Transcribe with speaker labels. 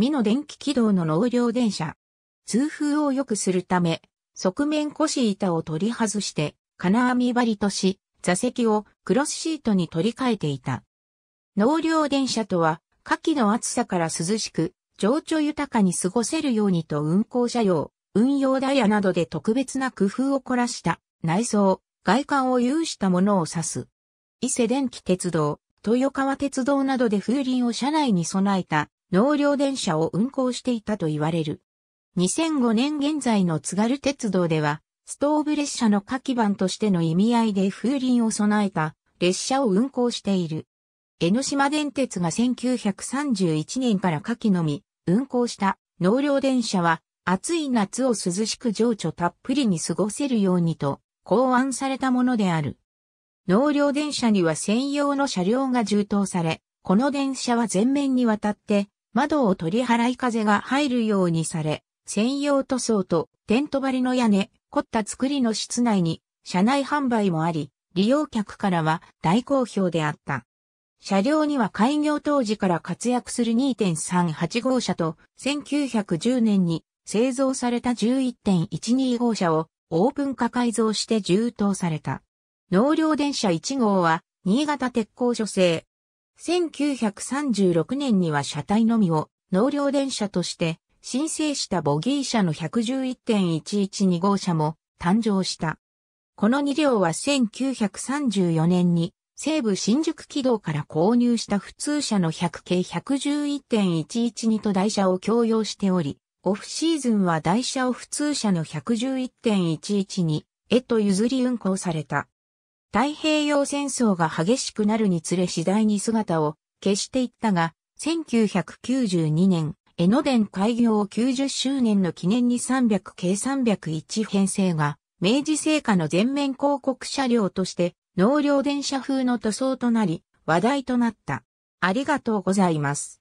Speaker 1: 美の電気軌道の納涼電車。通風を良くするため、側面腰板を取り外して、金網張りとし、座席をクロスシートに取り替えていた。納涼電車とは、夏季の暑さから涼しく、情緒豊かに過ごせるようにと運行車用、運用ダイヤなどで特別な工夫を凝らした内装、外観を有したものを指す。伊勢電気鉄道、豊川鉄道などで風鈴を車内に備えた納涼電車を運行していたと言われる。2005年現在の津軽鉄道では、ストーブ列車の火器版としての意味合いで風鈴を備えた列車を運行している。江ノ島電鉄が1931年から火器のみ運行した納涼電車は暑い夏を涼しく情緒たっぷりに過ごせるようにと考案されたものである。納涼電車には専用の車両が充当され、この電車は全面にわたって窓を取り払い風が入るようにされ、専用塗装とテント張りの屋根、凝った作りの室内に車内販売もあり、利用客からは大好評であった。車両には開業当時から活躍する2.38号車と1910年に製造された11.12号車をオープン化改造して充当された。納涼電車1号は新潟鉄工所製1936年には車体のみを納涼電車として申請したボギー車の111.112号車も誕生した。この2両は1934年に西部新宿軌道から購入した普通車の100系111.112と台車を共用しており、オフシーズンは台車を普通車の111.112へと譲り運行された。太平洋戦争が激しくなるにつれ次第に姿を消していったが、1992年、江ノ電開業90周年の記念に300系301編成が、明治製菓の全面広告車両として、納涼電車風の塗装となり、話題となった。ありがとうございます。